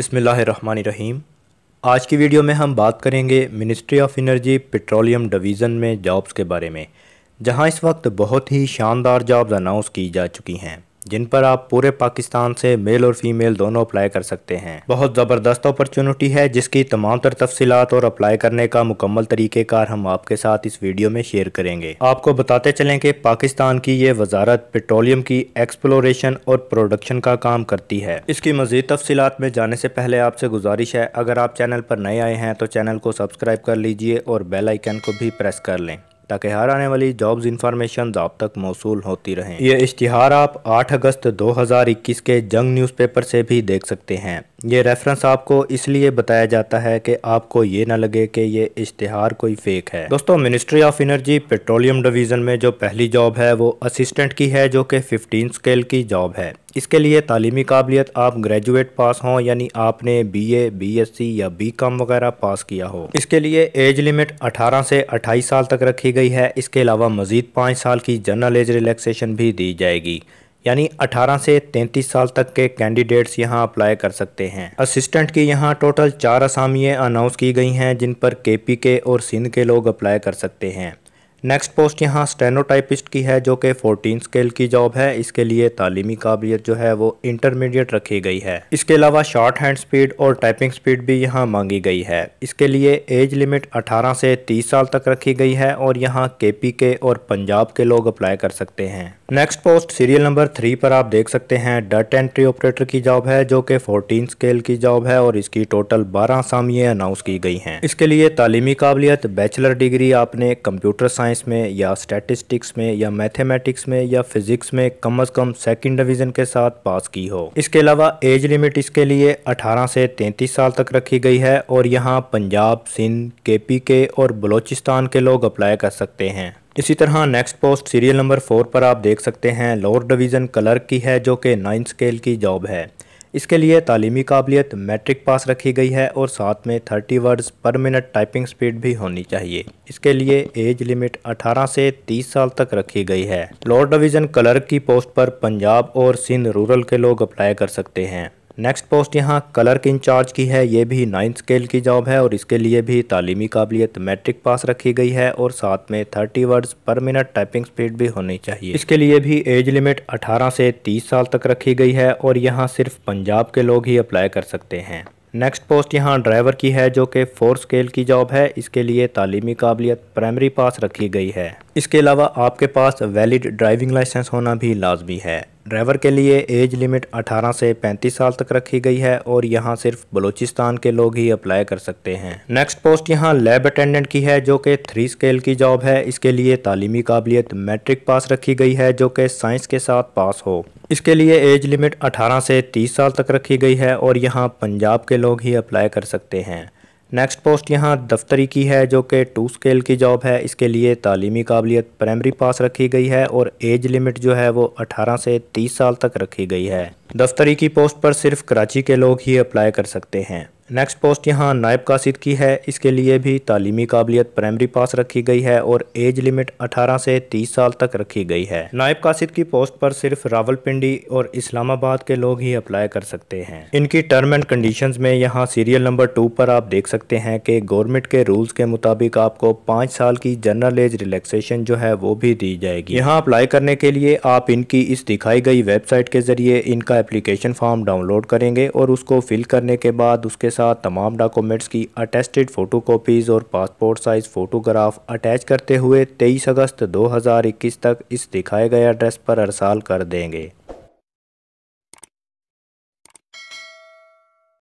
बिसमीम आज की वीडियो में हम बात करेंगे ministry of energy petroleum division में जॉब्स के बारे में जहां इस वक्त बहुत ही शानदार जॉब्स अनाउंस की जा चुकी हैं जिन पर आप पूरे पाकिस्तान से मेल और फीमेल दोनों अप्लाई कर सकते हैं बहुत ज़बरदस्त अपॉर्चुनिटी है जिसकी तमाम तर तफसीत और अप्लाई करने का मुकम्मल तरीक़ेकार हम आपके साथ इस वीडियो में शेयर करेंगे आपको बताते चलें कि पाकिस्तान की ये वजारत पेट्रोलियम की एक्सप्लोरेशन और प्रोडक्शन का काम करती है इसकी मजीद तफसीत में जाने से पहले आपसे गुजारिश है अगर आप चैनल पर नए आए हैं तो चैनल को सब्सक्राइब कर लीजिए और बेलाइकन को भी प्रेस कर लें ताकि हर आने वाली जॉब्स इंफॉर्मेशन आप तक मौसू होती रहे ये इश्तिहार आप आठ अगस्त दो हज़ार इक्कीस के जंग न्यूज़पेपर से भी देख सकते हैं ये रेफरेंस आपको इसलिए बताया जाता है कि आपको ये ना लगे कि ये इश्तिहार कोई फेक है दोस्तों ministry of energy petroleum division में जो पहली जॉब है वो असिस्टेंट की है जो कि 15 स्केल की जॉब है इसके लिए तालीमी काबिलियत आप ग्रेजुएट पास हों यानी आपने B B A S C या बी कॉम वगैरह पास किया हो इसके लिए एज लिमिट 18 से 28 साल तक रखी गई है इसके अलावा मजीद पाँच साल की जनरल एज रिलैक्सेशन भी दी जाएगी यानी 18 से 33 साल तक के कैंडिडेट्स यहां अप्लाई कर सकते हैं असिस्टेंट की यहां टोटल चार असामियाँ अनाउंस की गई हैं जिन पर केपीके के और सिंध के लोग अप्लाई कर सकते हैं नेक्स्ट पोस्ट यहाँ स्टेनोटाइपिस्ट की है जो कि 14 स्केल की जॉब है इसके लिए तालीमी काबिलियत जो है वो इंटरमीडिएट रखी गई है इसके अलावा शॉर्ट हैंड स्पीड और टाइपिंग स्पीड भी यहाँ मांगी गई है इसके लिए एज लिमिट 18 से 30 साल तक रखी गई है और यहाँ के पी के और पंजाब के लोग अप्लाई कर सकते हैं next post serial number three पर आप देख सकते हैं डट एंट्री ऑपरेटर की जॉब है जो कि फोर्टीन स्केल की जॉब है और इसकी टोटल बारह असामियाँ अनाउंस की गई हैं इसके लिए तालीमी काबिलियत बैचलर डिग्री आपने कंप्यूटर साइंस साइंस में या स्टैटिस्टिक्स में या मैथमेटिक्स में या फिजिक्स में कम अज़ कम सेकेंड डिवीज़न के साथ पास की हो इसके अलावा एज लिमिट इसके लिए 18 से 33 साल तक रखी गई है और यहाँ पंजाब सिंध केपी के और बलोचिस्तान के लोग अप्लाई कर सकते हैं इसी तरह next post serial number four पर आप देख सकते हैं लोअर डिवीज़न कलर की है जो कि नाइन स्केल की जॉब है इसके लिए तालीमी काबिलियत मैट्रिक पास रखी गई है और साथ में 30 words per minute typing speed भी होनी चाहिए इसके लिए एज लिमिट 18 से 30 साल तक रखी गई है लोअर डिवीज़न क्लर्क की पोस्ट पर पंजाब और सिंध रूरल के लोग अप्लाई कर सकते हैं नेक्स्ट पोस्ट यहाँ कलर के इंचार्ज की है ये भी नाइन्थ स्केल की जॉब है और इसके लिए भी तालीमी काबिलियत मैट्रिक पास रखी गई है और साथ में thirty words per minute typing speed भी होनी चाहिए इसके लिए भी एज लिमिट अठारह से तीस साल तक रखी गई है और यहाँ सिर्फ पंजाब के लोग ही अप्लाई कर सकते हैं नेक्स्ट पोस्ट यहाँ ड्राइवर की है जो कि फोर स्केल की जॉब है इसके लिए तालीमी काबिलियत प्राइमरी पास रखी गई है इसके अलावा आपके पास वैलिड ड्राइविंग लाइसेंस होना भी लाजमी है ड्राइवर के लिए एज लिमिट 18 से 35 साल तक रखी गई है और यहाँ सिर्फ बलूचिस्तान के लोग ही अप्लाई कर सकते हैं नेक्स्ट पोस्ट यहाँ लैब अटेंडेंट की है जो कि थ्री स्केल की जॉब है इसके लिए तालीमी काबिलियत मैट्रिक पास रखी गई है जो कि साइंस के साथ पास हो इसके लिए एज लिमिट 18 से 30 साल तक रखी गई है और यहाँ पंजाब के लोग ही अप्लाई कर सकते हैं नेक्स्ट पोस्ट यहाँ दफ्तरी की है जो कि टू स्केल की जॉब है इसके लिए तालीमी काबिलियत प्राइमरी पास रखी गई है और एज लिमिट जो है वो 18 से 30 साल तक रखी गई है दफ्तरी की पोस्ट पर सिर्फ कराची के लोग ही अप्लाई कर सकते हैं नेक्स्ट पोस्ट यहाँ नायब कासिद की है इसके लिए भी तालीमी काबिलियत प्राइमरी पास रखी गई है और एज लिमिट 18 से 30 साल तक रखी गई है नायब कासिद की पोस्ट पर सिर्फ रावलपिंडी और इस्लामाबाद के लोग ही अप्लाई कर सकते हैं इनकी टर्म एंड कंडीशंस में यहाँ सीरियल नंबर टू पर आप देख सकते हैं कि गवर्नमेंट के रूल्स के मुताबिक आपको पाँच साल की जनरल एज रिलैक्सेशन जो है वो भी दी जाएगी यहाँ अप्लाई करने के लिए आप इनकी इस दिखाई गई वेबसाइट के जरिए इनका एप्लीकेशन फॉर्म डाउनलोड करेंगे और उसको फिल करने के बाद उसके साथ तमाम डॉक्यूमेंट्स की अटेस्टेड फोटोकॉपीज़ और पासपोर्ट साइज़ फ़ोटोग्राफ अटैच करते हुए तेईस अगस्त 2021 तक इस दिखाए गए एड्रेस पर अरसाल कर देंगे